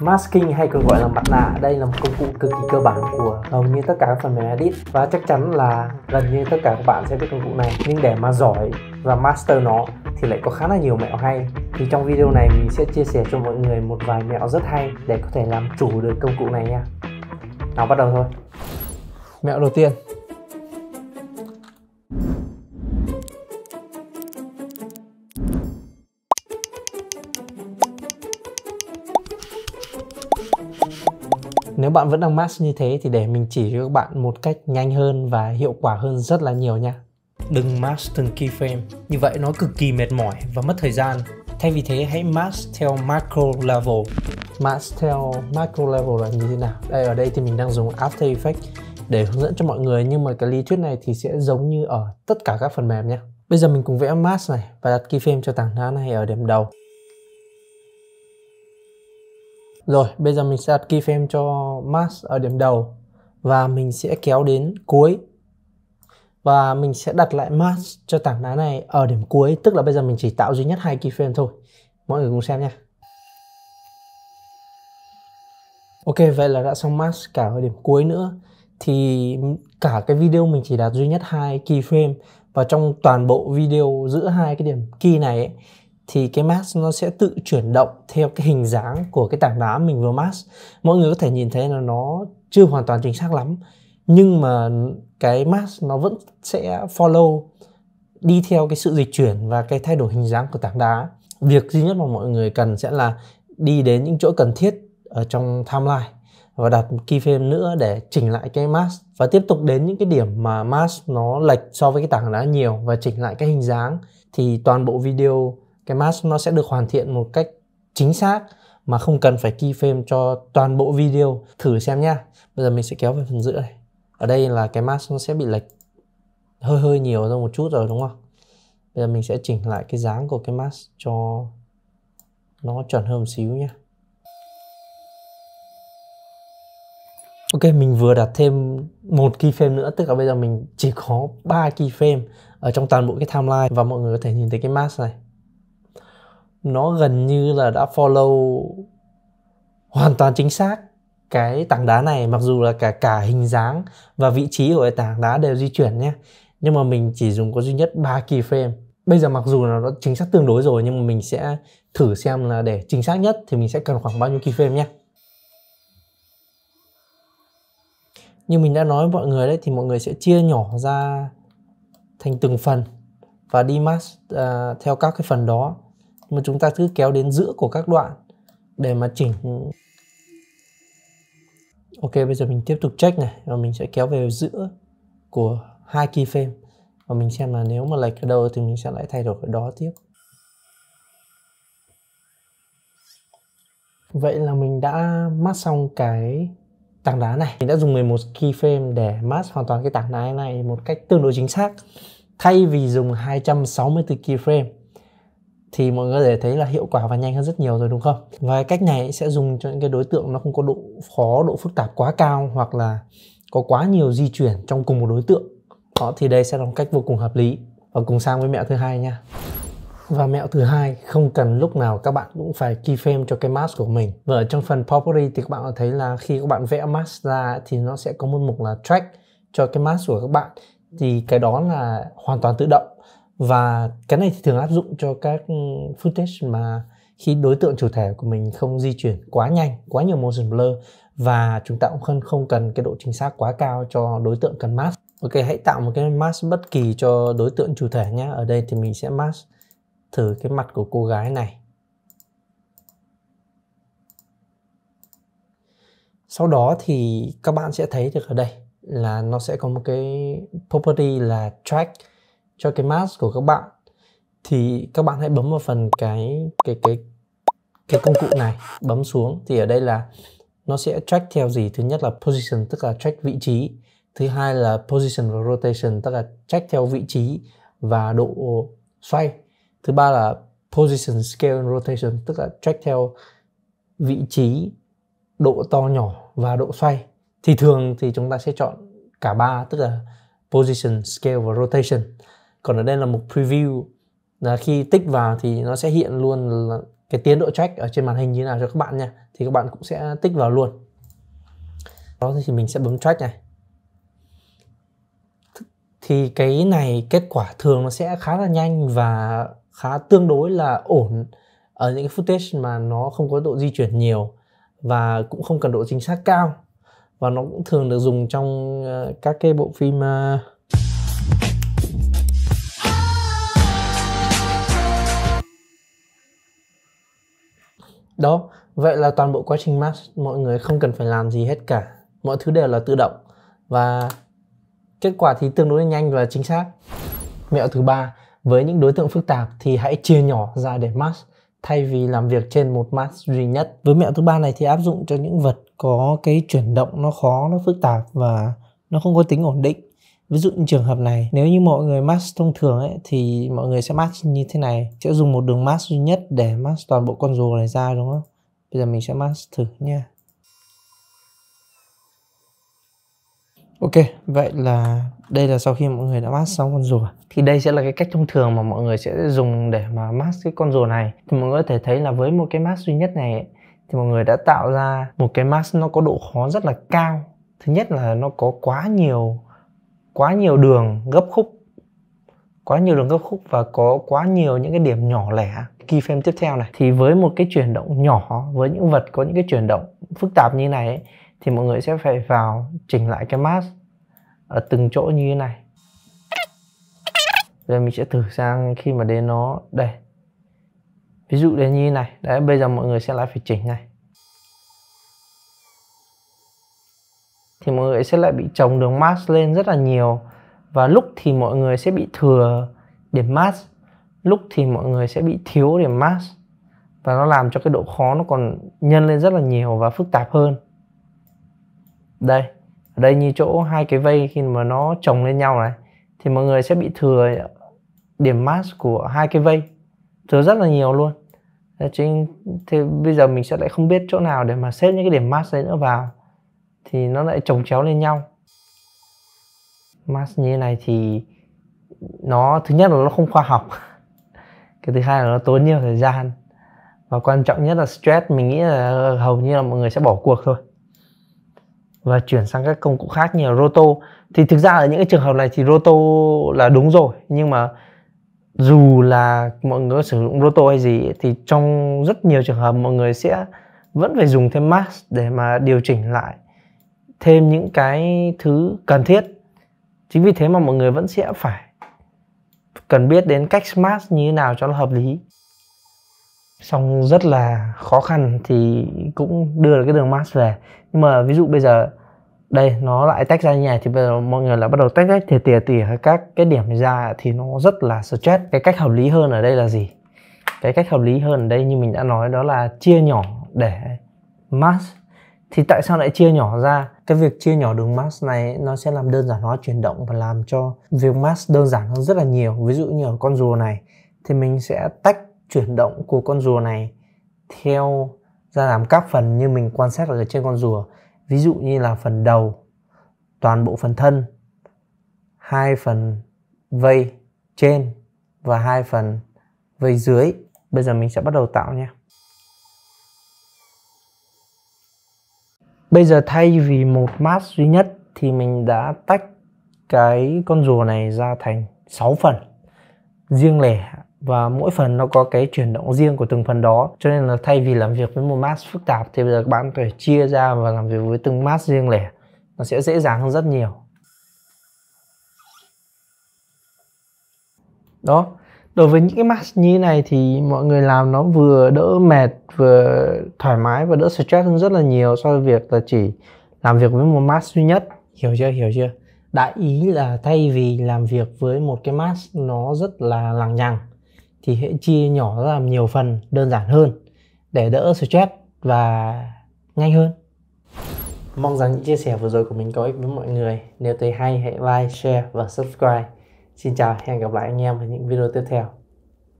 Masking hay còn gọi là mặt nạ đây là một công cụ cực kỳ cơ bản của hầu như tất cả các phần mềm edit và chắc chắn là gần như tất cả các bạn sẽ biết công cụ này nhưng để mà giỏi và master nó thì lại có khá là nhiều mẹo hay thì trong video này mình sẽ chia sẻ cho mọi người một vài mẹo rất hay để có thể làm chủ được công cụ này nha nào bắt đầu thôi mẹo đầu tiên nếu bạn vẫn đang mask như thế thì để mình chỉ cho các bạn một cách nhanh hơn và hiệu quả hơn rất là nhiều nha đừng mask từng keyframe như vậy nó cực kỳ mệt mỏi và mất thời gian thay vì thế hãy mask theo macro level mask theo macro level là như thế nào đây ở đây thì mình đang dùng After Effects để hướng dẫn cho mọi người nhưng mà cái lý thuyết này thì sẽ giống như ở tất cả các phần mềm nhé bây giờ mình cùng vẽ mask này và đặt keyframe cho tảng đá này ở điểm đầu rồi, bây giờ mình sẽ đặt keyframe cho mask ở điểm đầu và mình sẽ kéo đến cuối và mình sẽ đặt lại mask cho tảng đá này ở điểm cuối tức là bây giờ mình chỉ tạo duy nhất hai keyframe thôi mọi người cùng xem nha ok vậy là đã xong mask cả ở điểm cuối nữa thì cả cái video mình chỉ đặt duy nhất hai keyframe và trong toàn bộ video giữa hai cái điểm key này ấy, thì cái mask nó sẽ tự chuyển động theo cái hình dáng của cái tảng đá mình vừa mask mọi người có thể nhìn thấy là nó chưa hoàn toàn chính xác lắm nhưng mà cái mask nó vẫn sẽ follow đi theo cái sự dịch chuyển và cái thay đổi hình dáng của tảng đá việc duy nhất mà mọi người cần sẽ là đi đến những chỗ cần thiết ở trong timeline và đặt keyframe nữa để chỉnh lại cái mask và tiếp tục đến những cái điểm mà mask nó lệch so với cái tảng đá nhiều và chỉnh lại cái hình dáng thì toàn bộ video cái mask nó sẽ được hoàn thiện một cách chính xác mà không cần phải keyframe cho toàn bộ video thử xem nhá bây giờ mình sẽ kéo về phần giữa này ở đây là cái mask nó sẽ bị lệch hơi hơi nhiều ra một chút rồi đúng không bây giờ mình sẽ chỉnh lại cái dáng của cái mask cho nó chuẩn hơn một xíu nhá Ok, mình vừa đặt thêm một keyframe nữa, tức là bây giờ mình chỉ có ba keyframe ở trong toàn bộ cái timeline và mọi người có thể nhìn thấy cái mask này nó gần như là đã follow hoàn toàn chính xác cái tảng đá này mặc dù là cả cả hình dáng và vị trí của cái tảng đá đều di chuyển nhé nhưng mà mình chỉ dùng có duy nhất 3 keyframe bây giờ mặc dù là nó chính xác tương đối rồi nhưng mà mình sẽ thử xem là để chính xác nhất thì mình sẽ cần khoảng bao nhiêu keyframe nhé như mình đã nói với mọi người đấy thì mọi người sẽ chia nhỏ ra thành từng phần và đi mask uh, theo các cái phần đó mà chúng ta cứ kéo đến giữa của các đoạn để mà chỉnh ok bây giờ mình tiếp tục check này và mình sẽ kéo về giữa của hai keyframe và mình xem là nếu mà lệch ở đâu thì mình sẽ lại thay đổi ở đó tiếp Vậy là mình đã mask xong cái tảng đá này Mình đã dùng 11 keyframe để mask hoàn toàn cái tảng đá này một cách tương đối chính xác Thay vì dùng 264 keyframe thì mọi người có thể thấy là hiệu quả và nhanh hơn rất nhiều rồi đúng không? Và cách này sẽ dùng cho những cái đối tượng nó không có độ khó, độ phức tạp quá cao hoặc là có quá nhiều di chuyển trong cùng một đối tượng. Đó thì đây sẽ là một cách vô cùng hợp lý. Và cùng sang với mẹo thứ hai nha. Và mẹo thứ hai, không cần lúc nào các bạn cũng phải keyframe cho cái mask của mình. Và ở trong phần property thì các bạn có thấy là khi các bạn vẽ mask ra thì nó sẽ có một mục là track cho cái mask của các bạn. Thì cái đó là hoàn toàn tự động và cái này thì thường áp dụng cho các ừ, footage mà khi đối tượng chủ thể của mình không di chuyển quá nhanh quá nhiều motion blur và chúng ta cũng không không cần cái độ chính xác quá cao cho đối tượng cần mask ok hãy tạo một cái mask bất kỳ cho đối tượng chủ thể nhé ở đây thì mình sẽ mask thử cái mặt của cô gái này sau đó thì các bạn sẽ thấy được ở đây là nó sẽ có một cái property là track cho cái mask của các bạn thì các bạn hãy bấm vào phần cái cái cái cái công cụ này bấm xuống thì ở đây là nó sẽ track theo gì thứ nhất là position tức là track vị trí thứ hai là position và rotation tức là track theo vị trí và độ xoay thứ ba là position scale and rotation tức là track theo vị trí độ to nhỏ và độ xoay thì thường thì chúng ta sẽ chọn cả ba tức là position scale và rotation còn ở đây là mục preview là khi tích vào thì nó sẽ hiện luôn là cái tiến độ check ở trên màn hình như thế nào cho các bạn nha thì các bạn cũng sẽ tích vào luôn đó thì mình sẽ bấm track này thì cái này kết quả thường nó sẽ khá là nhanh và khá tương đối là ổn ở những cái footage mà nó không có độ di chuyển nhiều và cũng không cần độ chính xác cao và nó cũng thường được dùng trong ờ, các cái bộ phim uh, Đó, vậy là toàn bộ quá trình match mọi người không cần phải làm gì hết cả. Mọi thứ đều là tự động và kết quả thì tương đối nhanh và chính xác. Mẹo thứ ba, với những đối tượng phức tạp thì hãy chia nhỏ ra để match thay vì làm việc trên một match duy nhất. Với mẹo thứ ba này thì áp dụng cho những vật có cái chuyển động nó khó, nó phức tạp và nó không có tính ổn định Ví dụ như trường hợp này, nếu như mọi người mask thông thường ấy, thì mọi người sẽ mask như thế này. Sẽ dùng một đường mask duy nhất để mask toàn bộ con rùa này ra đúng không? Bây giờ mình sẽ mask thử nha. Ok, vậy là đây là sau khi mọi người đã mask xong con rùa thì đây sẽ là cái cách thông thường mà mọi người sẽ dùng để mà mask cái con rùa này thì mọi người có thể thấy là với một cái mask duy nhất này ấy, thì mọi người đã tạo ra một cái mask nó có độ khó rất là cao thứ nhất là nó có quá nhiều quá nhiều đường gấp khúc quá nhiều đường gấp khúc và có quá nhiều những cái điểm nhỏ lẻ Kỳ phim tiếp theo này thì với một cái chuyển động nhỏ với những vật có những cái chuyển động phức tạp như này ấy, thì mọi người sẽ phải vào chỉnh lại cái mask ở từng chỗ như thế này rồi mình sẽ thử sang khi mà đến nó đây ví dụ đến như thế này đấy bây giờ mọi người sẽ lại phải chỉnh này thì mọi người sẽ lại bị chồng đường mask lên rất là nhiều và lúc thì mọi người sẽ bị thừa điểm mask lúc thì mọi người sẽ bị thiếu điểm mask và nó làm cho cái độ khó nó còn nhân lên rất là nhiều và phức tạp hơn đây ở đây như chỗ hai cái vây khi mà nó chồng lên nhau này thì mọi người sẽ bị thừa điểm mask của hai cái vây thừa rất là nhiều luôn thế bây giờ mình sẽ lại không biết chỗ nào để mà xếp những cái điểm mask đấy nữa vào thì nó lại trồng chéo lên nhau mask như thế này thì nó thứ nhất là nó không khoa học cái thứ hai là nó tốn nhiều thời gian và quan trọng nhất là stress mình nghĩ là hầu như là mọi người sẽ bỏ cuộc thôi và chuyển sang các công cụ khác như là roto thì thực ra ở những cái trường hợp này thì roto là đúng rồi nhưng mà dù là mọi người sử dụng roto hay gì thì trong rất nhiều trường hợp mọi người sẽ vẫn phải dùng thêm mask để mà điều chỉnh lại thêm những cái thứ cần thiết chính vì thế mà mọi người vẫn sẽ phải cần biết đến cách smart như thế nào cho nó hợp lý xong rất là khó khăn thì cũng đưa được cái đường mask về nhưng mà ví dụ bây giờ đây nó lại tách ra như này thì bây giờ mọi người lại bắt đầu tách tách thì tỉa tỉa các cái điểm ra thì nó rất là stress cái cách hợp lý hơn ở đây là gì cái cách hợp lý hơn ở đây như mình đã nói đó là chia nhỏ để mask thì tại sao lại chia nhỏ ra cái việc chia nhỏ đường mask này nó sẽ làm đơn giản hóa chuyển động và làm cho việc mask đơn giản hơn rất là nhiều ví dụ như ở con rùa này thì mình sẽ tách chuyển động của con rùa này theo ra làm các phần như mình quan sát ở trên con rùa ví dụ như là phần đầu toàn bộ phần thân hai phần vây trên và hai phần vây dưới bây giờ mình sẽ bắt đầu tạo nhé bây giờ thay vì một mát duy nhất thì mình đã tách cái con rùa này ra thành 6 phần riêng lẻ và mỗi phần nó có cái chuyển động riêng của từng phần đó cho nên là thay vì làm việc với một mask phức tạp thì bây giờ các bạn có thể chia ra và làm việc với từng mask riêng lẻ nó sẽ dễ dàng hơn rất nhiều đó đối với những cái mask như thế này thì mọi người làm nó vừa đỡ mệt vừa thoải mái và đỡ stress hơn rất là nhiều so với việc là chỉ làm việc với một mask duy nhất hiểu chưa hiểu chưa đại ý là thay vì làm việc với một cái mask nó rất là lằng nhằng thì hãy chia nhỏ ra làm nhiều phần đơn giản hơn để đỡ stress và nhanh hơn mong rằng những chia sẻ vừa rồi của mình có ích với mọi người nếu thấy hay hãy like share và subscribe Xin chào, hẹn gặp lại anh em ở những video tiếp theo.